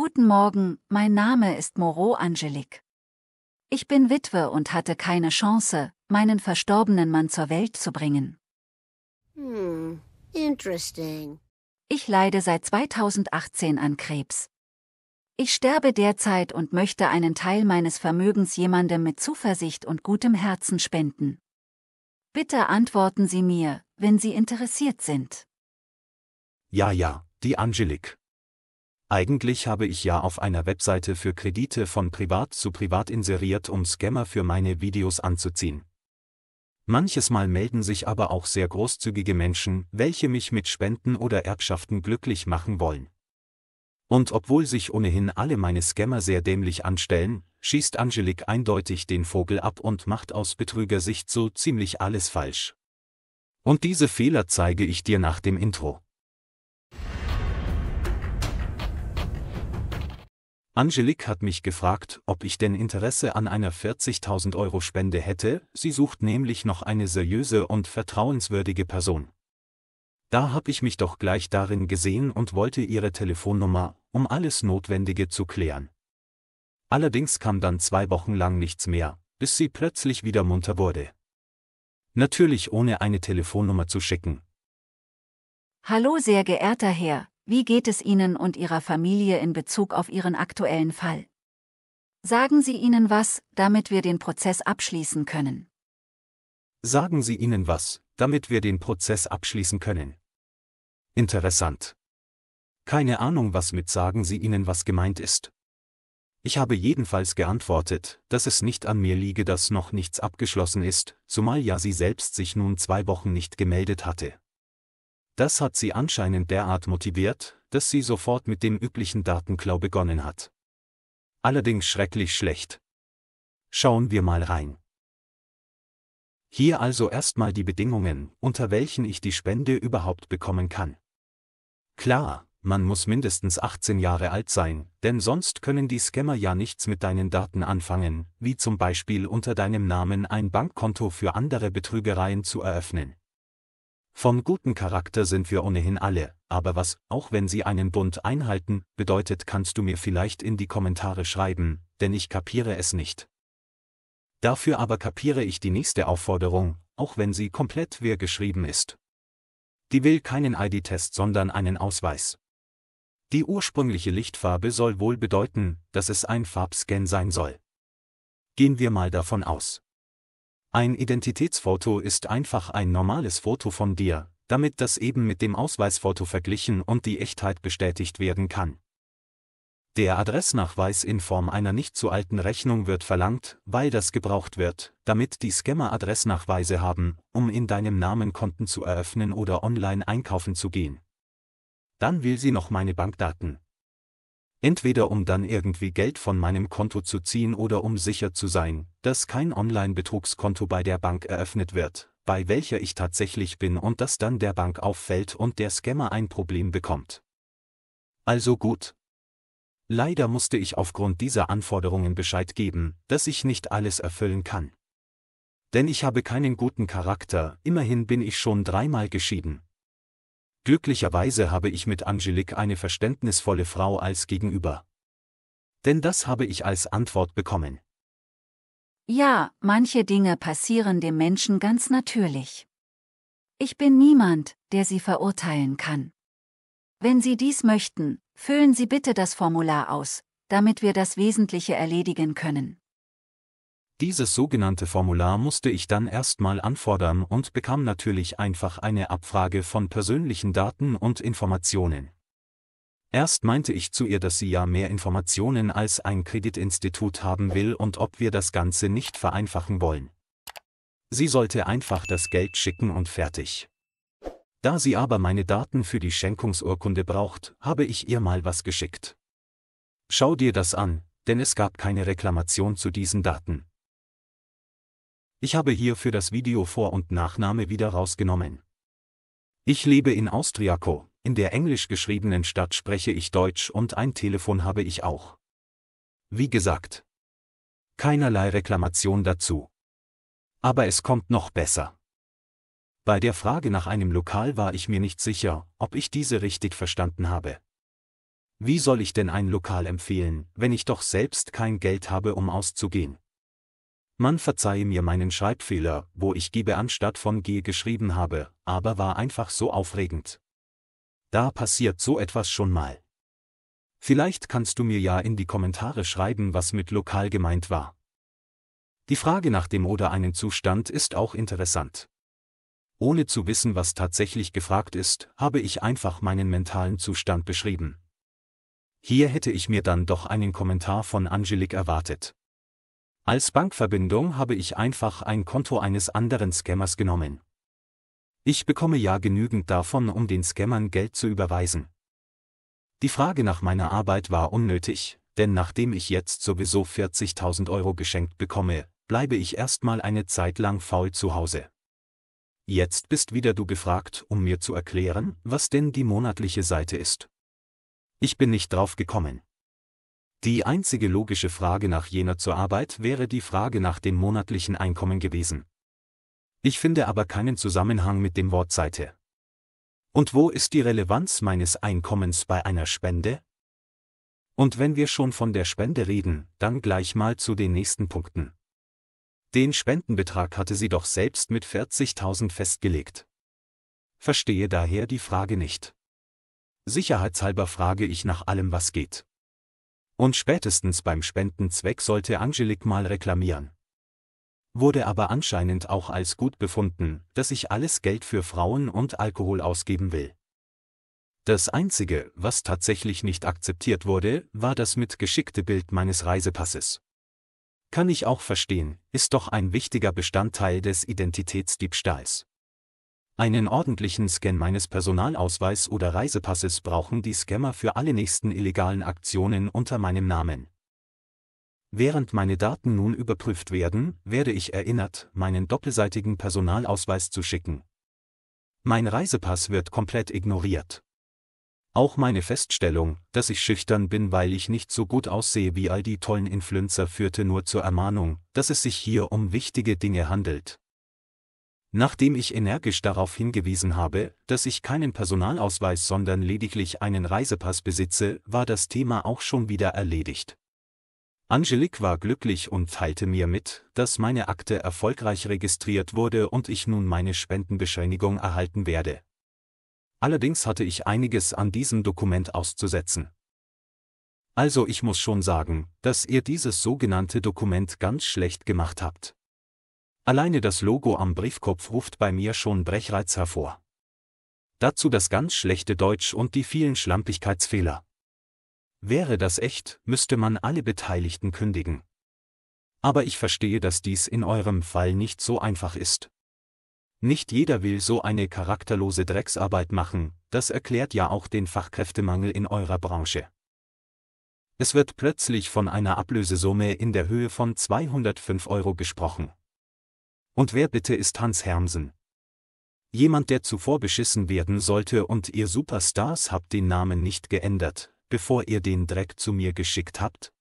Guten Morgen, mein Name ist Moreau Angelique. Ich bin Witwe und hatte keine Chance, meinen verstorbenen Mann zur Welt zu bringen. Hm, interesting. Ich leide seit 2018 an Krebs. Ich sterbe derzeit und möchte einen Teil meines Vermögens jemandem mit Zuversicht und gutem Herzen spenden. Bitte antworten Sie mir, wenn Sie interessiert sind. Ja, ja, die Angelique. Eigentlich habe ich ja auf einer Webseite für Kredite von privat zu privat inseriert, um Scammer für meine Videos anzuziehen. Manches Mal melden sich aber auch sehr großzügige Menschen, welche mich mit Spenden oder Erbschaften glücklich machen wollen. Und obwohl sich ohnehin alle meine Scammer sehr dämlich anstellen, schießt Angelique eindeutig den Vogel ab und macht aus Betrügersicht so ziemlich alles falsch. Und diese Fehler zeige ich dir nach dem Intro. Angelique hat mich gefragt, ob ich denn Interesse an einer 40.000 Euro Spende hätte, sie sucht nämlich noch eine seriöse und vertrauenswürdige Person. Da habe ich mich doch gleich darin gesehen und wollte ihre Telefonnummer, um alles Notwendige zu klären. Allerdings kam dann zwei Wochen lang nichts mehr, bis sie plötzlich wieder munter wurde. Natürlich ohne eine Telefonnummer zu schicken. Hallo sehr geehrter Herr, wie geht es Ihnen und Ihrer Familie in Bezug auf Ihren aktuellen Fall? Sagen Sie ihnen was, damit wir den Prozess abschließen können. Sagen Sie ihnen was, damit wir den Prozess abschließen können. Interessant. Keine Ahnung, was mit sagen Sie ihnen was gemeint ist. Ich habe jedenfalls geantwortet, dass es nicht an mir liege, dass noch nichts abgeschlossen ist, zumal ja sie selbst sich nun zwei Wochen nicht gemeldet hatte. Das hat sie anscheinend derart motiviert, dass sie sofort mit dem üblichen Datenklau begonnen hat. Allerdings schrecklich schlecht. Schauen wir mal rein. Hier also erstmal die Bedingungen, unter welchen ich die Spende überhaupt bekommen kann. Klar, man muss mindestens 18 Jahre alt sein, denn sonst können die Scammer ja nichts mit deinen Daten anfangen, wie zum Beispiel unter deinem Namen ein Bankkonto für andere Betrügereien zu eröffnen. Vom guten Charakter sind wir ohnehin alle, aber was, auch wenn Sie einen Bund einhalten, bedeutet, kannst du mir vielleicht in die Kommentare schreiben, denn ich kapiere es nicht. Dafür aber kapiere ich die nächste Aufforderung, auch wenn sie komplett wirr geschrieben ist. Die will keinen ID-Test, sondern einen Ausweis. Die ursprüngliche Lichtfarbe soll wohl bedeuten, dass es ein Farbscan sein soll. Gehen wir mal davon aus. Ein Identitätsfoto ist einfach ein normales Foto von dir, damit das eben mit dem Ausweisfoto verglichen und die Echtheit bestätigt werden kann. Der Adressnachweis in Form einer nicht zu alten Rechnung wird verlangt, weil das gebraucht wird, damit die Scammer Adressnachweise haben, um in deinem Namen Konten zu eröffnen oder online einkaufen zu gehen. Dann will sie noch meine Bankdaten entweder um dann irgendwie Geld von meinem Konto zu ziehen oder um sicher zu sein, dass kein Online-Betrugskonto bei der Bank eröffnet wird, bei welcher ich tatsächlich bin und das dann der Bank auffällt und der Scammer ein Problem bekommt. Also gut. Leider musste ich aufgrund dieser Anforderungen Bescheid geben, dass ich nicht alles erfüllen kann. Denn ich habe keinen guten Charakter, immerhin bin ich schon dreimal geschieden, Glücklicherweise habe ich mit Angelique eine verständnisvolle Frau als Gegenüber. Denn das habe ich als Antwort bekommen. Ja, manche Dinge passieren dem Menschen ganz natürlich. Ich bin niemand, der sie verurteilen kann. Wenn Sie dies möchten, füllen Sie bitte das Formular aus, damit wir das Wesentliche erledigen können. Dieses sogenannte Formular musste ich dann erstmal anfordern und bekam natürlich einfach eine Abfrage von persönlichen Daten und Informationen. Erst meinte ich zu ihr, dass sie ja mehr Informationen als ein Kreditinstitut haben will und ob wir das Ganze nicht vereinfachen wollen. Sie sollte einfach das Geld schicken und fertig. Da sie aber meine Daten für die Schenkungsurkunde braucht, habe ich ihr mal was geschickt. Schau dir das an, denn es gab keine Reklamation zu diesen Daten. Ich habe hierfür das Video Vor- und Nachname wieder rausgenommen. Ich lebe in Austriaco, in der englisch geschriebenen Stadt spreche ich Deutsch und ein Telefon habe ich auch. Wie gesagt. Keinerlei Reklamation dazu. Aber es kommt noch besser. Bei der Frage nach einem Lokal war ich mir nicht sicher, ob ich diese richtig verstanden habe. Wie soll ich denn ein Lokal empfehlen, wenn ich doch selbst kein Geld habe, um auszugehen? Man verzeihe mir meinen Schreibfehler, wo ich gebe anstatt von G geschrieben habe, aber war einfach so aufregend. Da passiert so etwas schon mal. Vielleicht kannst du mir ja in die Kommentare schreiben, was mit lokal gemeint war. Die Frage nach dem oder einen Zustand ist auch interessant. Ohne zu wissen, was tatsächlich gefragt ist, habe ich einfach meinen mentalen Zustand beschrieben. Hier hätte ich mir dann doch einen Kommentar von Angelique erwartet. Als Bankverbindung habe ich einfach ein Konto eines anderen Scammers genommen. Ich bekomme ja genügend davon, um den Scammern Geld zu überweisen. Die Frage nach meiner Arbeit war unnötig, denn nachdem ich jetzt sowieso 40.000 Euro geschenkt bekomme, bleibe ich erstmal eine Zeit lang faul zu Hause. Jetzt bist wieder du gefragt, um mir zu erklären, was denn die monatliche Seite ist. Ich bin nicht drauf gekommen. Die einzige logische Frage nach jener zur Arbeit wäre die Frage nach dem monatlichen Einkommen gewesen. Ich finde aber keinen Zusammenhang mit dem Wort Seite. Und wo ist die Relevanz meines Einkommens bei einer Spende? Und wenn wir schon von der Spende reden, dann gleich mal zu den nächsten Punkten. Den Spendenbetrag hatte sie doch selbst mit 40.000 festgelegt. Verstehe daher die Frage nicht. Sicherheitshalber frage ich nach allem, was geht. Und spätestens beim Spendenzweck sollte Angelique mal reklamieren. Wurde aber anscheinend auch als gut befunden, dass ich alles Geld für Frauen und Alkohol ausgeben will. Das Einzige, was tatsächlich nicht akzeptiert wurde, war das mitgeschickte Bild meines Reisepasses. Kann ich auch verstehen, ist doch ein wichtiger Bestandteil des Identitätsdiebstahls. Einen ordentlichen Scan meines Personalausweis oder Reisepasses brauchen die Scammer für alle nächsten illegalen Aktionen unter meinem Namen. Während meine Daten nun überprüft werden, werde ich erinnert, meinen doppelseitigen Personalausweis zu schicken. Mein Reisepass wird komplett ignoriert. Auch meine Feststellung, dass ich schüchtern bin, weil ich nicht so gut aussehe wie all die tollen Influencer, führte nur zur Ermahnung, dass es sich hier um wichtige Dinge handelt, Nachdem ich energisch darauf hingewiesen habe, dass ich keinen Personalausweis, sondern lediglich einen Reisepass besitze, war das Thema auch schon wieder erledigt. Angelique war glücklich und teilte mir mit, dass meine Akte erfolgreich registriert wurde und ich nun meine Spendenbescheinigung erhalten werde. Allerdings hatte ich einiges an diesem Dokument auszusetzen. Also ich muss schon sagen, dass ihr dieses sogenannte Dokument ganz schlecht gemacht habt. Alleine das Logo am Briefkopf ruft bei mir schon Brechreiz hervor. Dazu das ganz schlechte Deutsch und die vielen Schlampigkeitsfehler. Wäre das echt, müsste man alle Beteiligten kündigen. Aber ich verstehe, dass dies in eurem Fall nicht so einfach ist. Nicht jeder will so eine charakterlose Drecksarbeit machen, das erklärt ja auch den Fachkräftemangel in eurer Branche. Es wird plötzlich von einer Ablösesumme in der Höhe von 205 Euro gesprochen. Und wer bitte ist Hans Hermsen? Jemand, der zuvor beschissen werden sollte und ihr Superstars habt den Namen nicht geändert, bevor ihr den Dreck zu mir geschickt habt?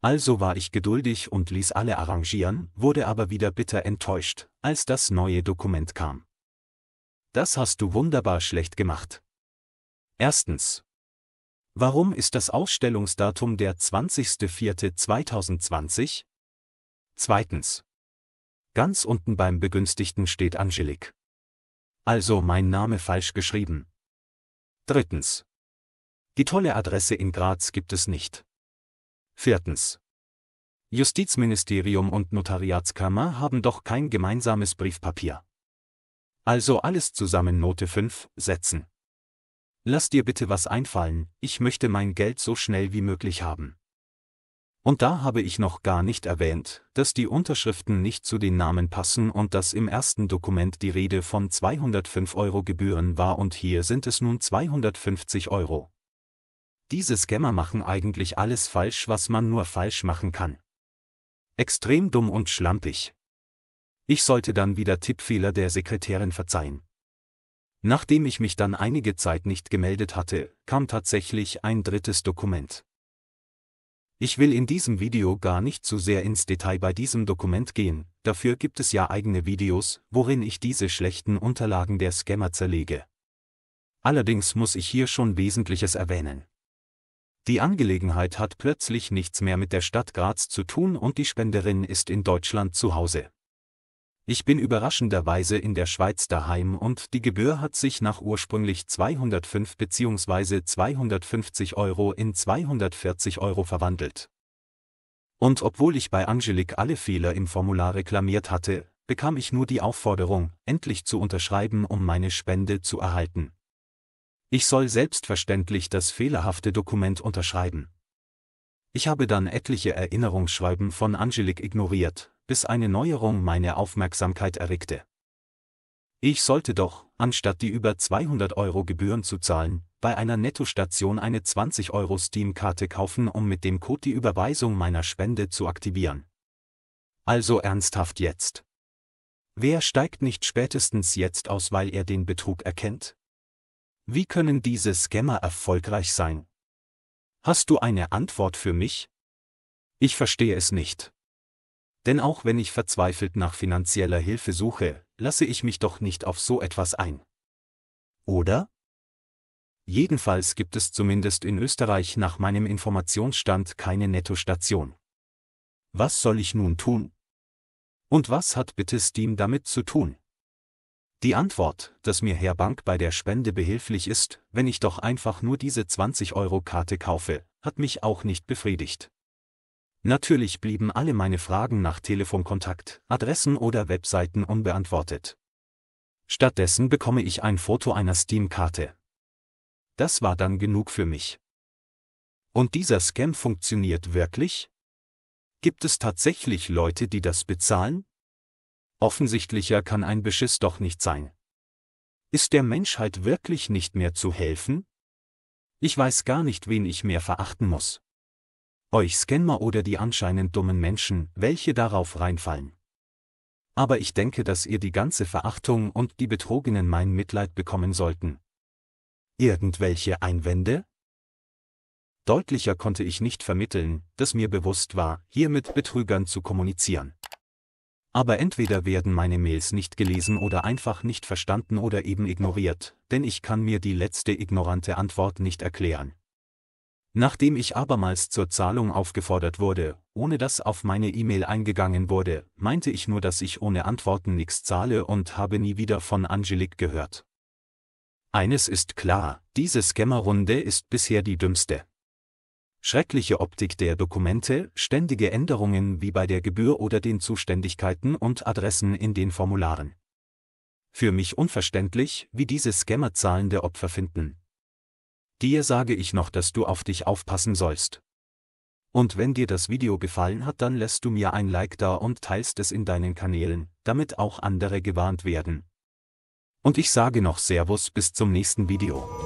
Also war ich geduldig und ließ alle arrangieren, wurde aber wieder bitter enttäuscht, als das neue Dokument kam. Das hast du wunderbar schlecht gemacht. Erstens. Warum ist das Ausstellungsdatum der 20.04.2020? Zweitens. Ganz unten beim Begünstigten steht Angelique. Also mein Name falsch geschrieben. Drittens. Die tolle Adresse in Graz gibt es nicht. Viertens. Justizministerium und Notariatskammer haben doch kein gemeinsames Briefpapier. Also alles zusammen Note 5 setzen. Lass dir bitte was einfallen, ich möchte mein Geld so schnell wie möglich haben. Und da habe ich noch gar nicht erwähnt, dass die Unterschriften nicht zu den Namen passen und dass im ersten Dokument die Rede von 205 Euro Gebühren war und hier sind es nun 250 Euro. Diese Scammer machen eigentlich alles falsch, was man nur falsch machen kann. Extrem dumm und schlampig. Ich sollte dann wieder Tippfehler der Sekretärin verzeihen. Nachdem ich mich dann einige Zeit nicht gemeldet hatte, kam tatsächlich ein drittes Dokument. Ich will in diesem Video gar nicht zu sehr ins Detail bei diesem Dokument gehen, dafür gibt es ja eigene Videos, worin ich diese schlechten Unterlagen der Scammer zerlege. Allerdings muss ich hier schon Wesentliches erwähnen. Die Angelegenheit hat plötzlich nichts mehr mit der Stadt Graz zu tun und die Spenderin ist in Deutschland zu Hause. Ich bin überraschenderweise in der Schweiz daheim und die Gebühr hat sich nach ursprünglich 205 bzw. 250 Euro in 240 Euro verwandelt. Und obwohl ich bei Angelique alle Fehler im Formular reklamiert hatte, bekam ich nur die Aufforderung, endlich zu unterschreiben, um meine Spende zu erhalten. Ich soll selbstverständlich das fehlerhafte Dokument unterschreiben. Ich habe dann etliche Erinnerungsschreiben von Angelique ignoriert, bis eine Neuerung meine Aufmerksamkeit erregte. Ich sollte doch, anstatt die über 200 Euro Gebühren zu zahlen, bei einer Nettostation eine 20 Euro Steam-Karte kaufen, um mit dem Code die Überweisung meiner Spende zu aktivieren. Also ernsthaft jetzt. Wer steigt nicht spätestens jetzt aus, weil er den Betrug erkennt? Wie können diese Scammer erfolgreich sein? Hast du eine Antwort für mich? Ich verstehe es nicht. Denn auch wenn ich verzweifelt nach finanzieller Hilfe suche, lasse ich mich doch nicht auf so etwas ein. Oder? Jedenfalls gibt es zumindest in Österreich nach meinem Informationsstand keine Nettostation. Was soll ich nun tun? Und was hat bitte Steam damit zu tun? Die Antwort, dass mir Herr Bank bei der Spende behilflich ist, wenn ich doch einfach nur diese 20-Euro-Karte kaufe, hat mich auch nicht befriedigt. Natürlich blieben alle meine Fragen nach Telefonkontakt, Adressen oder Webseiten unbeantwortet. Stattdessen bekomme ich ein Foto einer Steam-Karte. Das war dann genug für mich. Und dieser Scam funktioniert wirklich? Gibt es tatsächlich Leute, die das bezahlen? Offensichtlicher kann ein Beschiss doch nicht sein. Ist der Menschheit wirklich nicht mehr zu helfen? Ich weiß gar nicht, wen ich mehr verachten muss euch Scammer oder die anscheinend dummen Menschen, welche darauf reinfallen. Aber ich denke, dass ihr die ganze Verachtung und die Betrogenen mein Mitleid bekommen sollten. Irgendwelche Einwände? Deutlicher konnte ich nicht vermitteln, dass mir bewusst war, hier mit Betrügern zu kommunizieren. Aber entweder werden meine Mails nicht gelesen oder einfach nicht verstanden oder eben ignoriert, denn ich kann mir die letzte ignorante Antwort nicht erklären. Nachdem ich abermals zur Zahlung aufgefordert wurde, ohne dass auf meine E-Mail eingegangen wurde, meinte ich nur, dass ich ohne Antworten nichts zahle und habe nie wieder von Angelique gehört. Eines ist klar, diese Scammerrunde ist bisher die dümmste. Schreckliche Optik der Dokumente, ständige Änderungen wie bei der Gebühr oder den Zuständigkeiten und Adressen in den Formularen. Für mich unverständlich, wie diese Scammer zahlende Opfer finden, Dir sage ich noch, dass du auf dich aufpassen sollst. Und wenn dir das Video gefallen hat, dann lässt du mir ein Like da und teilst es in deinen Kanälen, damit auch andere gewarnt werden. Und ich sage noch Servus bis zum nächsten Video.